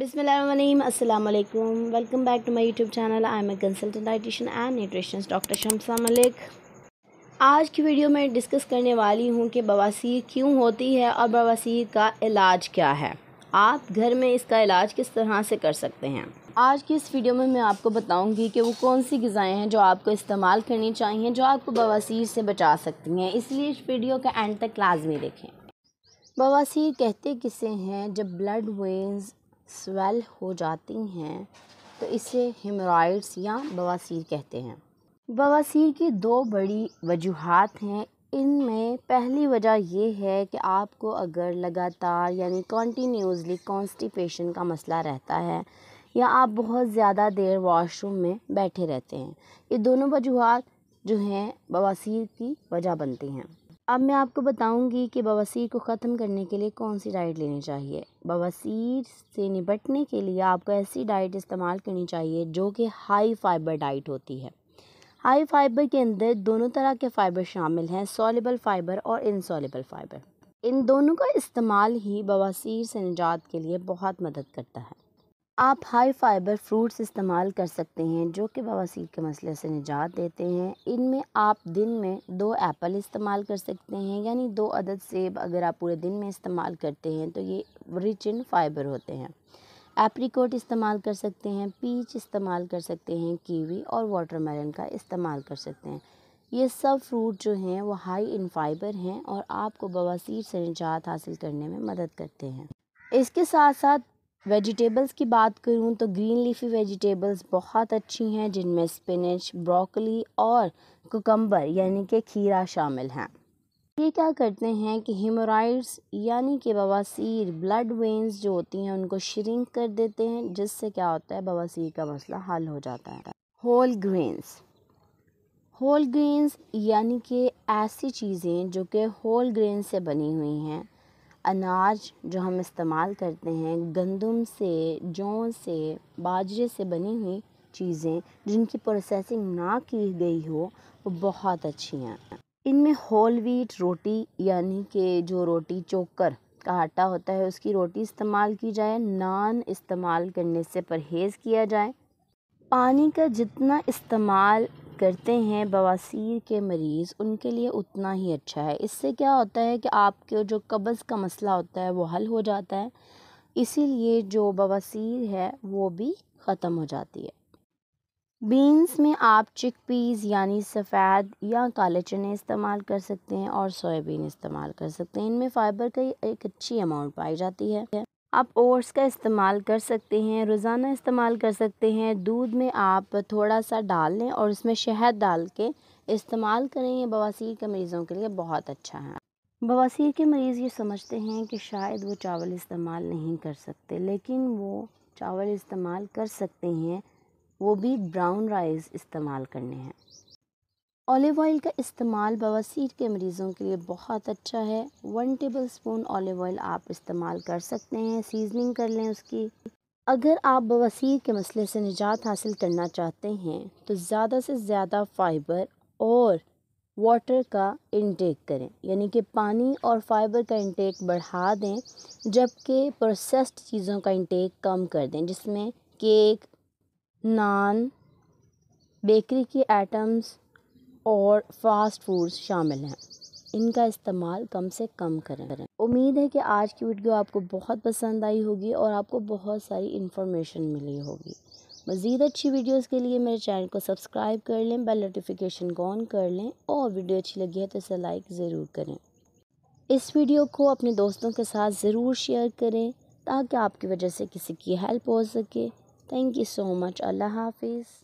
बिसमीम welcome back to my YouTube channel I am a consultant dietitian and nutritionist doctor Shamsa Malik आज की video में discuss करने वाली हूँ कि बवासीर क्यों होती है और बवासीर का इलाज क्या है आप घर में इसका इलाज किस तरह से कर सकते हैं आज की इस वीडियो में मैं आपको बताऊंगी कि वो कौन सी गज़ाएँ हैं जो आपको इस्तेमाल करनी चाहिए जो आपको बवासीर से बचा सकती हैं इसलिए इस वीडियो का एंड तक लाजमी देखें बवासीर कहते किसे हैं जब ब्लड वेन्स स्वेल हो जाती हैं तो इसे हिमराइड्स या बवासीर कहते हैं बवासीर की दो बड़ी वजूहत हैं इनमें पहली वजह यह है कि आपको अगर लगातार यानी कॉन्टीन्यूसली कॉन्स्टिपेशन का मसला रहता है या आप बहुत ज़्यादा देर वॉशरूम में बैठे रहते हैं ये दोनों वजूहत जो हैं बवासीर की वजह बनती हैं अब मैं आपको बताऊंगी कि बवासीर को ख़त्म करने के लिए कौन सी डाइट लेनी चाहिए बवासीर से निपटने के लिए आपको ऐसी डाइट इस्तेमाल करनी चाहिए जो कि हाई फाइबर डाइट होती है हाई फाइबर के अंदर दोनों तरह के फ़ाइबर शामिल हैं सॉलेबल फ़ाइबर और इनसॉलेबल फ़ाइबर इन दोनों का इस्तेमाल ही बवासीर से निजात के लिए बहुत मदद करता है आप हाई फाइबर फ्रूट्स इस्तेमाल कर सकते हैं जो कि बवासीर के मसले से निजात देते हैं इनमें आप दिन में दो एप्पल इस्तेमाल कर सकते हैं यानी दो अदद सेब अगर आप पूरे दिन में इस्तेमाल करते हैं तो ये रिच इन फाइबर होते हैं एप्रिकोट इस्तेमाल कर सकते हैं पीच इस्तेमाल कर सकते हैं कीवी और वाटरमेलन का इस्तेमाल कर सकते हैं ये सब फ्रूट जो हैं वो हाई इन फाइबर हैं और आपको बवासीर से निजात हासिल करने में मदद करते हैं इसके साथ साथ वेजिटेबल्स की बात करूँ तो ग्रीन लीफी वेजिटेबल्स बहुत अच्छी हैं जिनमें स्पिनच ब्रोकली और कोकम्बर यानी कि खीरा शामिल हैं ये क्या करते हैं कि हिमोराइड्स यानी कि बवासीर ब्लड वेंस जो होती हैं उनको श्रिंक कर देते हैं जिससे क्या होता है बवासीर का मसला हल हो जाता है होल ग्रेन्स होल ग्रेन्स यानी कि ऐसी चीज़ें जो कि होल ग्रेन से बनी हुई हैं अनाज जो हम इस्तेमाल करते हैं गंदम से जौ से बाजरे से बनी हुई चीज़ें जिनकी प्रोसेसिंग ना की गई हो वो बहुत अच्छी हैं इनमें होल वीट रोटी यानी कि जो रोटी चोकर का आटा होता है उसकी रोटी इस्तेमाल की जाए नान इस्तेमाल करने से परहेज़ किया जाए पानी का जितना इस्तेमाल करते हैं बवासीर के मरीज़ उनके लिए उतना ही अच्छा है इससे क्या होता है कि आपके जो कब्ज़ का मसला होता है वो हल हो जाता है इसीलिए जो बवासीर है वो भी ख़त्म हो जाती है बीन्स में आप चिक पीज़ यानी सफ़ेद या काले चने इस्तेमाल कर सकते हैं और सोयाबीन इस्तेमाल कर सकते हैं इनमें फ़ाइबर का एक अच्छी अमाउंट पाई जाती है आप ओट्स का इस्तेमाल कर सकते हैं रोज़ाना इस्तेमाल कर सकते हैं दूध में आप थोड़ा सा डाल लें और उसमें शहद डाल के इस्तेमाल करें ये बवासीर के मरीज़ों के लिए बहुत अच्छा है बवासीर के मरीज़ ये समझते हैं कि शायद वो चावल इस्तेमाल नहीं कर सकते लेकिन वो चावल इस्तेमाल कर सकते हैं वो भी ब्राउन राइस इस्तेमाल करने हैं ऑलिव ऑयल का इस्तेमाल बवासीर के मरीज़ों के लिए बहुत अच्छा है one tablespoon olive oil आप इस्तेमाल कर सकते हैं सीजनिंग कर लें उसकी अगर आप बवासीर के मसले से निजात हासिल करना चाहते हैं तो ज़्यादा से ज़्यादा फाइबर और वाटर का इनटेक करें यानी कि पानी और फाइबर का इनटेक बढ़ा दें जबकि प्रोसेस्ड चीज़ों का इनटेक कम कर दें जिसमें केक नान बेकरी के आइटम्स और फ़ास्ट फूड्स शामिल हैं इनका इस्तेमाल कम से कम करें उम्मीद है कि आज की वीडियो आपको बहुत पसंद आई होगी और आपको बहुत सारी इन्फॉर्मेशन मिली होगी मज़ीद अच्छी वीडियोस के लिए मेरे चैनल को सब्सक्राइब कर लें बेल नोटिफिकेशन को ऑन कर लें और वीडियो अच्छी लगी है तो इसे लाइक ज़रूर करें इस वीडियो को अपने दोस्तों के साथ ज़रूर शेयर करें ताकि आपकी वजह से किसी की हेल्प हो सके thank you so much Allah हाफिज़